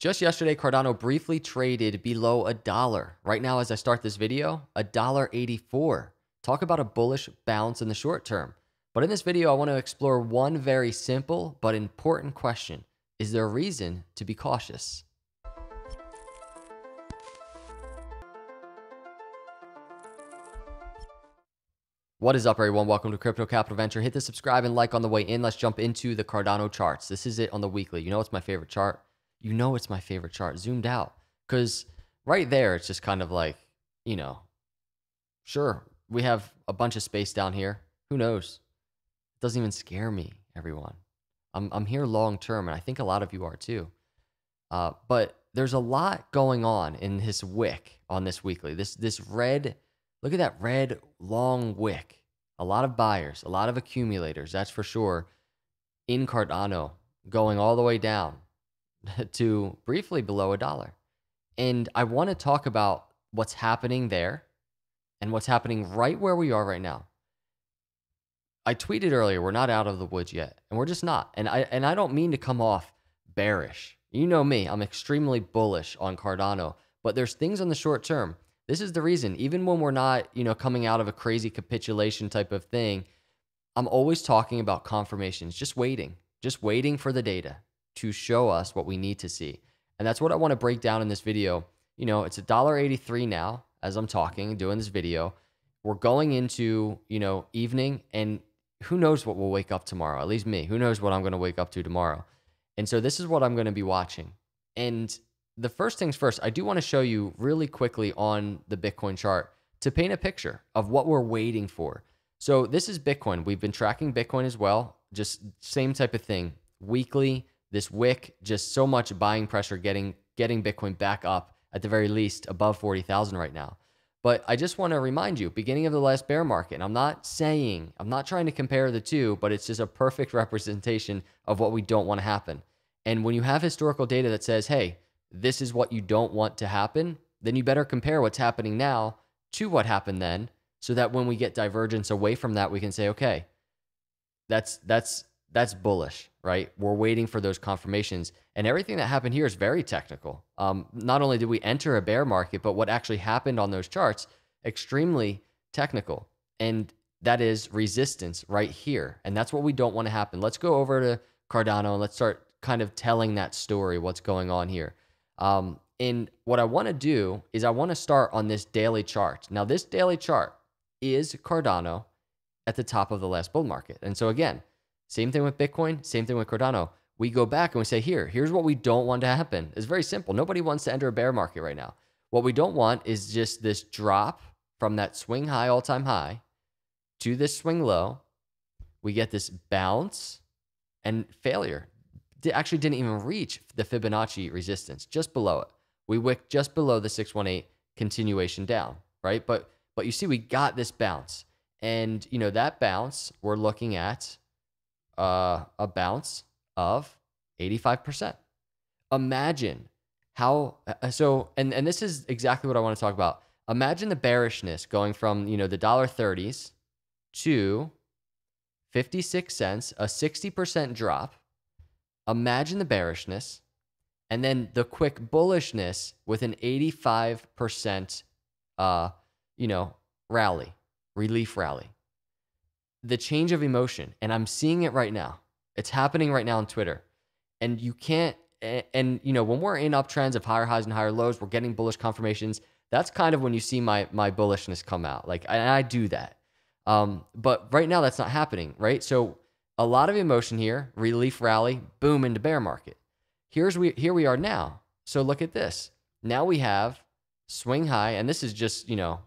Just yesterday, Cardano briefly traded below a dollar. Right now, as I start this video, a dollar 84. Talk about a bullish bounce in the short term. But in this video, I want to explore one very simple but important question. Is there a reason to be cautious? What is up, everyone? Welcome to Crypto Capital Venture. Hit the subscribe and like on the way in. Let's jump into the Cardano charts. This is it on the weekly. You know it's my favorite chart you know it's my favorite chart zoomed out because right there it's just kind of like you know sure we have a bunch of space down here who knows it doesn't even scare me everyone i'm, I'm here long term and i think a lot of you are too uh, but there's a lot going on in this wick on this weekly this this red look at that red long wick a lot of buyers a lot of accumulators that's for sure in cardano going all the way down to briefly below a dollar. And I want to talk about what's happening there and what's happening right where we are right now. I tweeted earlier, we're not out of the woods yet, and we're just not. And I and I don't mean to come off bearish. You know me, I'm extremely bullish on Cardano, but there's things on the short term. This is the reason even when we're not, you know, coming out of a crazy capitulation type of thing, I'm always talking about confirmations, just waiting, just waiting for the data, to show us what we need to see. And that's what I want to break down in this video. You know, it's $1.83 now as I'm talking, doing this video. We're going into, you know, evening and who knows what we'll wake up tomorrow, at least me. Who knows what I'm going to wake up to tomorrow. And so this is what I'm going to be watching. And the first things first, I do want to show you really quickly on the Bitcoin chart to paint a picture of what we're waiting for. So this is Bitcoin. We've been tracking Bitcoin as well, just same type of thing, weekly, this wick, just so much buying pressure getting getting Bitcoin back up at the very least above 40,000 right now. But I just want to remind you, beginning of the last bear market, and I'm not saying, I'm not trying to compare the two, but it's just a perfect representation of what we don't want to happen. And when you have historical data that says, hey, this is what you don't want to happen, then you better compare what's happening now to what happened then so that when we get divergence away from that we can say okay that's that's that's bullish right? We're waiting for those confirmations. And everything that happened here is very technical. Um, not only did we enter a bear market, but what actually happened on those charts, extremely technical. And that is resistance right here. And that's what we don't want to happen. Let's go over to Cardano and let's start kind of telling that story, what's going on here. Um, and what I want to do is I want to start on this daily chart. Now, this daily chart is Cardano at the top of the last bull market. And so again, same thing with Bitcoin, same thing with Cardano. We go back and we say, here, here's what we don't want to happen. It's very simple. Nobody wants to enter a bear market right now. What we don't want is just this drop from that swing high, all time high, to this swing low. We get this bounce and failure. It actually, didn't even reach the Fibonacci resistance, just below it. We wick just below the 618 continuation down, right? But but you see, we got this bounce, and you know that bounce we're looking at uh, a bounce of 85%. Imagine how uh, so and and this is exactly what I want to talk about. Imagine the bearishness going from, you know, the dollar 30s to 56 cents, a 60% drop. Imagine the bearishness and then the quick bullishness with an 85% uh, you know, rally, relief rally the change of emotion, and I'm seeing it right now. It's happening right now on Twitter. And you can't, and, and you know, when we're in uptrends of higher highs and higher lows, we're getting bullish confirmations. That's kind of when you see my my bullishness come out. Like, and I do that. Um, but right now, that's not happening, right? So a lot of emotion here, relief rally, boom into bear market. Here's we here we are now. So look at this. Now we have swing high, and this is just you know,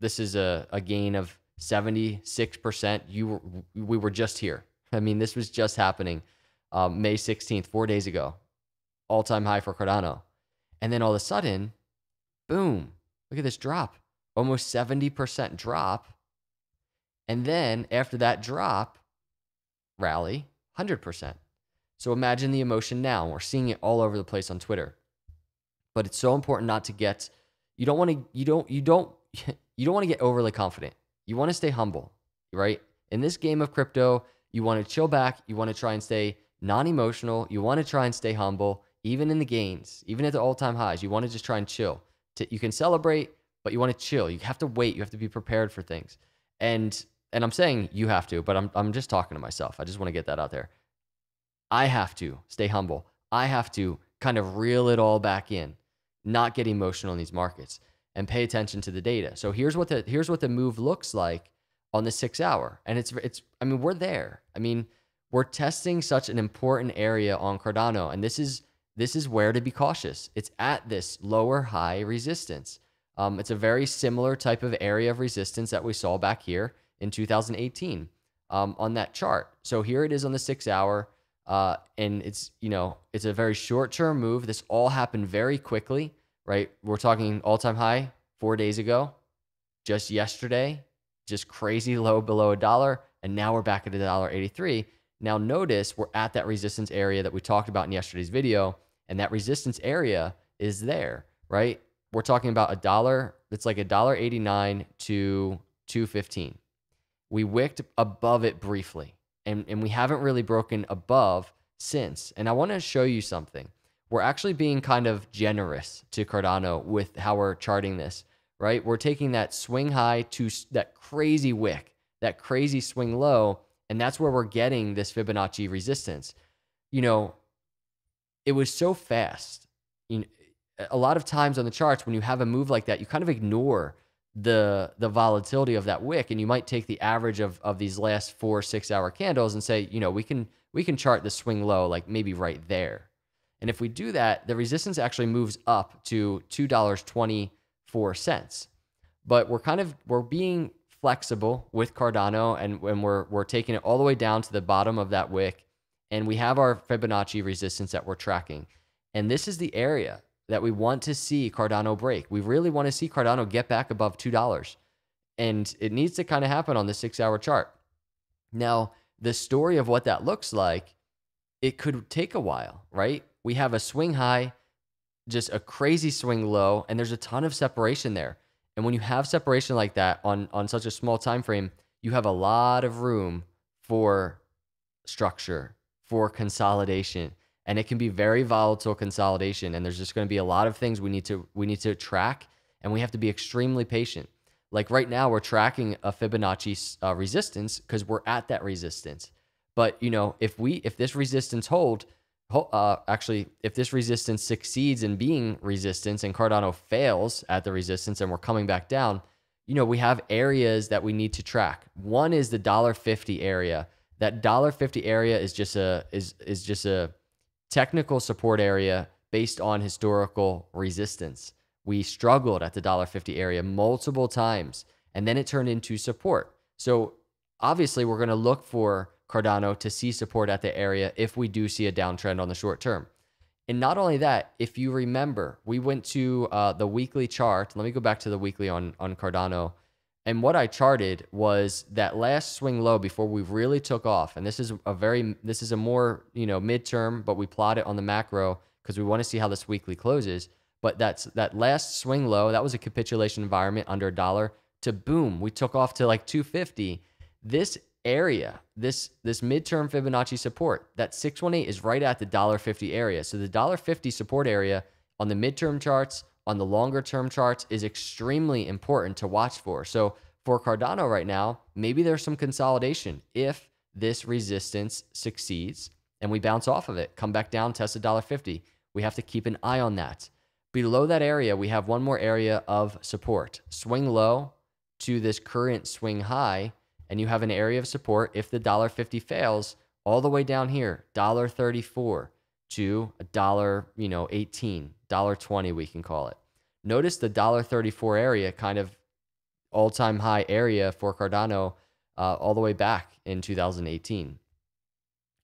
this is a, a gain of 76%. You were, we were just here. I mean, this was just happening um, May 16th, four days ago, all time high for Cardano. And then all of a sudden, boom, look at this drop, almost 70% drop. And then after that drop, rally 100%. So imagine the emotion now. We're seeing it all over the place on Twitter. But it's so important not to get you don't want to you don't you don't you don't want to get overly confident. You want to stay humble, right? In this game of crypto, you want to chill back. You want to try and stay non emotional. You want to try and stay humble, even in the gains, even at the all time highs. You want to just try and chill. You can celebrate, but you want to chill. You have to wait. You have to be prepared for things. And and I'm saying you have to, but I'm I'm just talking to myself. I just want to get that out there. I have to stay humble. I have to kind of reel it all back in, not get emotional in these markets and pay attention to the data. So here's what the here's what the move looks like on the 6 hour. And it's it's I mean we're there. I mean we're testing such an important area on Cardano and this is this is where to be cautious. It's at this lower high resistance. Um, it's a very similar type of area of resistance that we saw back here in 2018 um, on that chart. So here it is on the six hour, uh, and it's you know it's a very short term move. This all happened very quickly right? We're talking all time high four days ago, just yesterday, just crazy low below a dollar. And now we're back at a dollar 83. Now notice we're at that resistance area that we talked about in yesterday's video. And that resistance area is there, right? We're talking about a dollar. It's like a dollar 89 to 215. We wicked above it briefly and, and we haven't really broken above since. And I want to show you something we're actually being kind of generous to Cardano with how we're charting this, right? We're taking that swing high to that crazy wick, that crazy swing low, and that's where we're getting this Fibonacci resistance. You know, it was so fast. You know, a lot of times on the charts, when you have a move like that, you kind of ignore the the volatility of that wick, and you might take the average of of these last four six hour candles and say, you know, we can we can chart the swing low like maybe right there, and if we do that, the resistance actually moves up to $2.24. But we're kind of we're being flexible with Cardano and when we're we're taking it all the way down to the bottom of that wick and we have our Fibonacci resistance that we're tracking. And this is the area that we want to see Cardano break. We really want to see Cardano get back above $2. And it needs to kind of happen on the 6-hour chart. Now, the story of what that looks like, it could take a while, right? we have a swing high, just a crazy swing low, and there's a ton of separation there. And when you have separation like that on on such a small time frame, you have a lot of room for structure, for consolidation, and it can be very volatile consolidation and there's just going to be a lot of things we need to we need to track and we have to be extremely patient. Like right now we're tracking a Fibonacci uh, resistance cuz we're at that resistance. But you know, if we if this resistance hold uh, actually, if this resistance succeeds in being resistance and Cardano fails at the resistance and we're coming back down, you know, we have areas that we need to track. One is the $1.50 area. That $1.50 area is just a is is just a technical support area based on historical resistance. We struggled at the $1.50 area multiple times and then it turned into support. So obviously we're going to look for Cardano to see support at the area if we do see a downtrend on the short term. And not only that, if you remember, we went to uh, the weekly chart. Let me go back to the weekly on, on Cardano. And what I charted was that last swing low before we really took off. And this is a very, this is a more, you know, midterm, but we plot it on the macro because we want to see how this weekly closes. But that's that last swing low, that was a capitulation environment under a dollar to boom. We took off to like 250. This area, this this midterm Fibonacci support, that 618 is right at the $1.50 area. So the $1.50 support area on the midterm charts, on the longer term charts is extremely important to watch for. So for Cardano right now, maybe there's some consolidation if this resistance succeeds and we bounce off of it, come back down, test a dollar fifty. We have to keep an eye on that. Below that area, we have one more area of support. Swing low to this current swing high and you have an area of support. If the dollar fifty fails, all the way down here, dollar thirty four to a dollar, you know, eighteen, dollar twenty, we can call it. Notice the dollar thirty four area, kind of all time high area for Cardano, uh, all the way back in two thousand eighteen.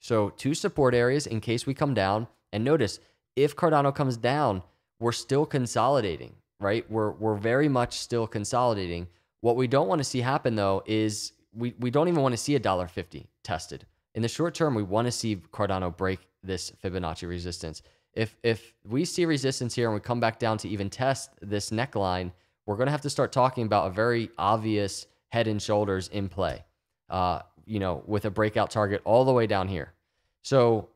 So two support areas in case we come down. And notice if Cardano comes down, we're still consolidating, right? We're we're very much still consolidating. What we don't want to see happen though is we, we don't even want to see a dollar fifty tested. In the short term, we want to see Cardano break this Fibonacci resistance. If if we see resistance here and we come back down to even test this neckline, we're going to have to start talking about a very obvious head and shoulders in play. Uh, you know, with a breakout target all the way down here. So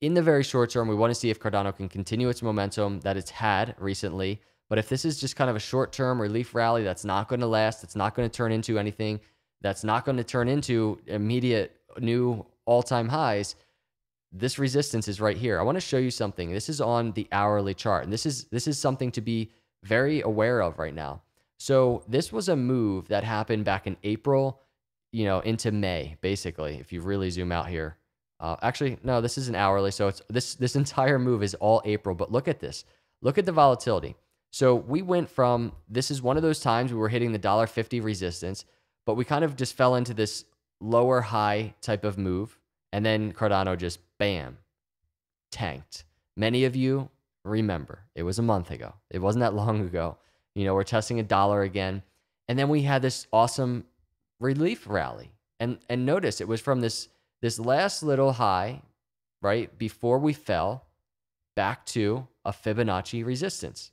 in the very short term, we want to see if Cardano can continue its momentum that it's had recently. But if this is just kind of a short term relief rally that's not going to last, it's not going to turn into anything, that's not going to turn into immediate new all time highs, this resistance is right here. I want to show you something. This is on the hourly chart, and this is this is something to be very aware of right now. So this was a move that happened back in April, you know, into May, basically. If you really zoom out here, uh, actually, no, this is an hourly, so it's this this entire move is all April. But look at this. Look at the volatility. So we went from this is one of those times we were hitting the dollar fifty resistance but we kind of just fell into this lower high type of move. And then Cardano just bam, tanked. Many of you remember it was a month ago, it wasn't that long ago. You know, we're testing a dollar again. And then we had this awesome relief rally. And, and notice it was from this, this last little high, right, before we fell back to a Fibonacci resistance.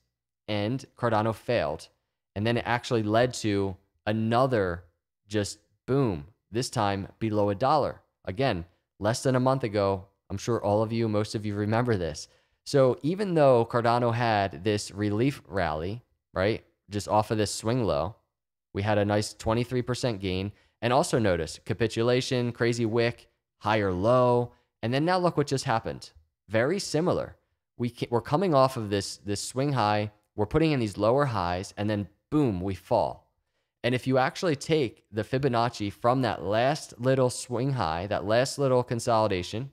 And Cardano failed. And then it actually led to another just boom, this time below a dollar. Again, less than a month ago. I'm sure all of you, most of you remember this. So even though Cardano had this relief rally, right, just off of this swing low, we had a nice 23% gain. And also notice capitulation, crazy wick, higher low. And then now look what just happened. Very similar. We can, we're coming off of this, this swing high. We're putting in these lower highs and then boom, we fall. And if you actually take the Fibonacci from that last little swing high, that last little consolidation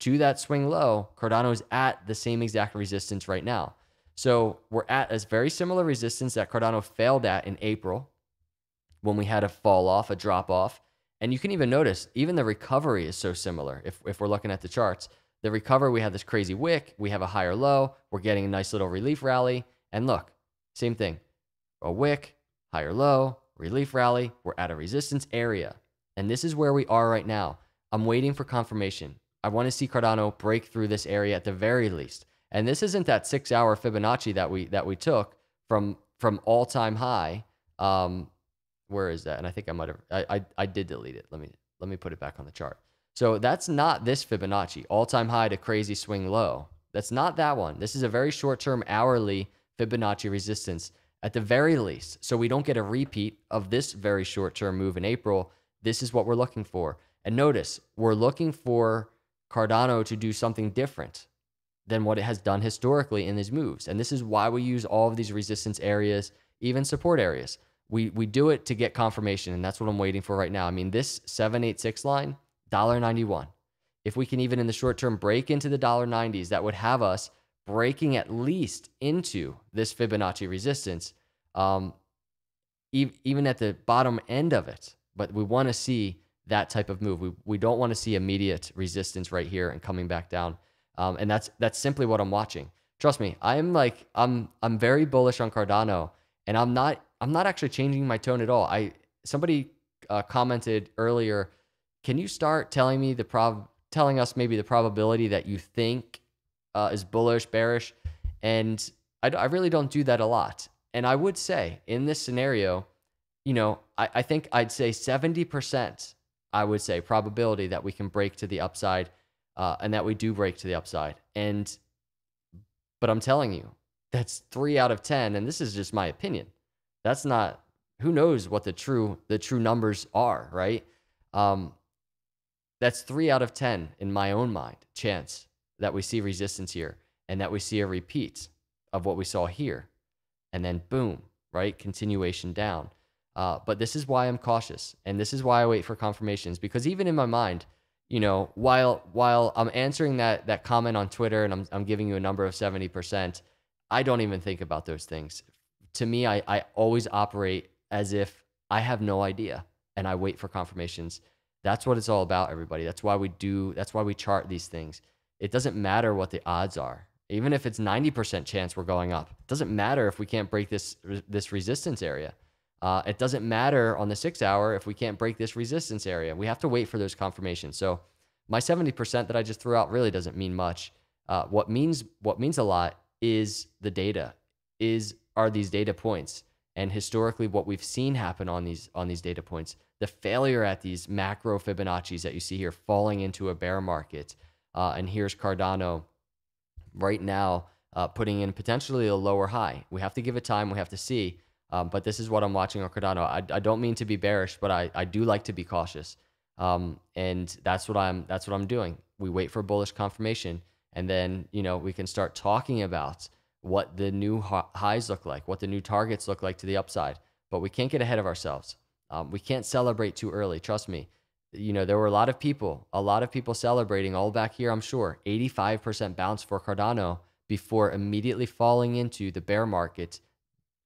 to that swing low, Cardano is at the same exact resistance right now. So we're at a very similar resistance that Cardano failed at in April when we had a fall off, a drop off. And you can even notice, even the recovery is so similar if, if we're looking at the charts. The recovery, we have this crazy wick, we have a higher low, we're getting a nice little relief rally. And look, same thing a wick, high or low, relief rally, we're at a resistance area. And this is where we are right now. I'm waiting for confirmation. I want to see Cardano break through this area at the very least. And this isn't that six hour Fibonacci that we that we took from from all time high. Um, where is that? And I think I might have I, I I did delete it. Let me let me put it back on the chart. So that's not this Fibonacci all time high to crazy swing low. That's not that one. This is a very short term hourly Fibonacci resistance at the very least. So we don't get a repeat of this very short term move in April. This is what we're looking for. And notice we're looking for Cardano to do something different than what it has done historically in these moves. And this is why we use all of these resistance areas, even support areas. We, we do it to get confirmation, and that's what I'm waiting for right now. I mean, this 786 line, $1.91. If we can even in the short term break into the $1.90s, that would have us breaking at least into this Fibonacci resistance, um, e- even at the bottom end of it. But we want to see that type of move. We, we don't want to see immediate resistance right here and coming back down. Um, and that's that's simply what I'm watching. Trust me, I'm like I'm I'm very bullish on Cardano, and I'm not I'm not actually changing my tone at all. I somebody uh, commented earlier, can you start telling me the prob telling us maybe the probability that you think uh, is bullish, bearish. And I, I really don't do that a lot. And I would say in this scenario, you know, I, I think I'd say 70%, I would say, probability that we can break to the upside uh, and that we do break to the upside. And, but I'm telling you, that's three out of 10. And this is just my opinion. That's not, who knows what the true, the true numbers are, right? Um, that's three out of 10 in my own mind chance that we see resistance here and that we see a repeat of what we saw here. And then boom, right? Continuation down. Uh, but this is why I'm cautious, and this is why I wait for confirmations because even in my mind, you know, while while I'm answering that that comment on Twitter and I'm I'm giving you a number of seventy percent, I don't even think about those things. To me, I I always operate as if I have no idea, and I wait for confirmations. That's what it's all about, everybody. That's why we do. That's why we chart these things it doesn't matter what the odds are. Even if it's 90% chance we're going up, it doesn't matter if we can't break this, this resistance area. Uh, it doesn't matter on the six hour if we can't break this resistance area. We have to wait for those confirmations. So my 70% that I just threw out really doesn't mean much. Uh, what means what means a lot is the data, is are these data points and historically what we've seen happen on these on these data points the failure at these macro fibonacci's that you see here falling into a bear market uh, and here's Cardano right now uh, putting in potentially a lower high. We have to give it time. We have to see. Um, but this is what I'm watching on Cardano. I, I don't mean to be bearish, but I, I do like to be cautious. Um, and that's what I'm that's what I'm doing. We wait for bullish confirmation, and then you know we can start talking about what the new highs look like, what the new targets look like to the upside. But we can't get ahead of ourselves. Um, we can't celebrate too early. Trust me you know, there were a lot of people, a lot of people celebrating all back here, I'm sure. 85% bounce for Cardano before immediately falling into the bear market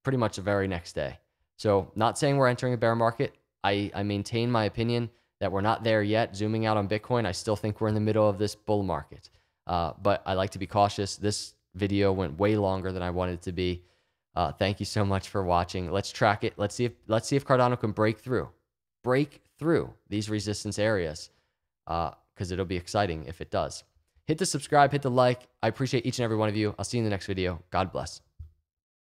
pretty much the very next day. So, not saying we're entering a bear market. I, I maintain my opinion that we're not there yet. Zooming out on Bitcoin, I still think we're in the middle of this bull market. Uh, but I like to be cautious. This video went way longer than I wanted to be. Uh, thank you so much for watching. Let's track it. Let's see if let's see if Cardano can break through. Break through these resistance areas because uh, it'll be exciting if it does. Hit the subscribe, hit the like. I appreciate each and every one of you. I'll see you in the next video. God bless.